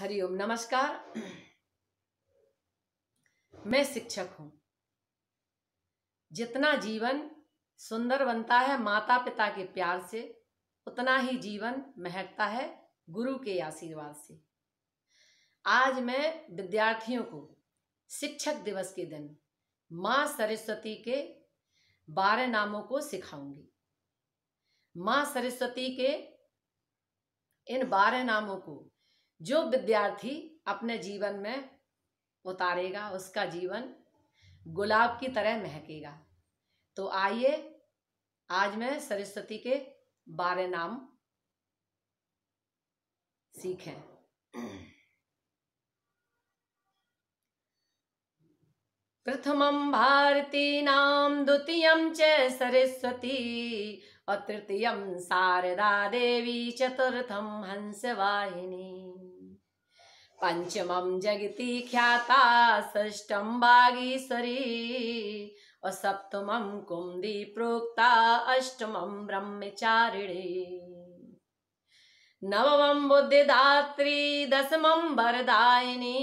हरिओम नमस्कार मैं शिक्षक हूँ जितना जीवन सुंदर बनता है माता पिता के प्यार से उतना ही जीवन महकता है गुरु के आशीर्वाद से आज मैं विद्यार्थियों को शिक्षक दिवस के दिन माँ सरस्वती के बारह नामों को सिखाऊंगी माँ सरस्वती के इन बारह नामों को जो विद्यार्थी अपने जीवन में उतारेगा उसका जीवन गुलाब की तरह महकेगा तो आइए आज मैं सरस्वती के बारे नाम सीखें प्रथमं नाम द्वितीय च सरस्वती और तृतीय शारदा देवी चतुर्थम हंसवाहिनी पंचमं जगति ख्याता षष्ठं बागीसरी असप्तमं कुंदी प्रोक्ता अष्टम ब्रह्मचारिणी नवमं बुद्धिदात्री दशमं वरदायिनी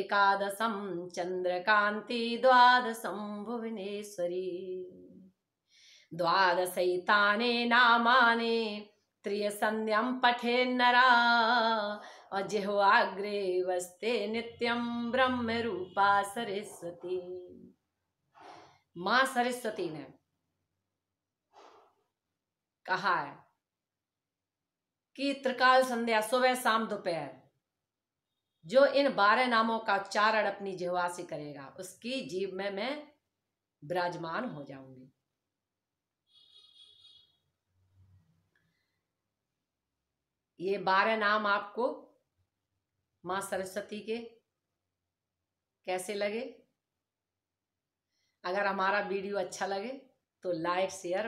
एकादशं चन्द्रकान्ति द्वादशम भुवनेश्वरी द्वादशैताने नामाने त्रियसन्ध्यं पठेन्नरा अजिह्वाग्रे वस्ते ब्रह्म रूपा सरस्वती माँ सरस्वती ने कहा है कि त्रिकाल संध्या सुबह शाम दोपहर जो इन बारह नामों का उच्चारण अपनी जिहवा से करेगा उसकी जीव में मैं विराजमान हो जाऊंगी ये बारह नाम आपको माँ सरस्वती के कैसे लगे अगर हमारा वीडियो अच्छा लगे तो लाइक शेयर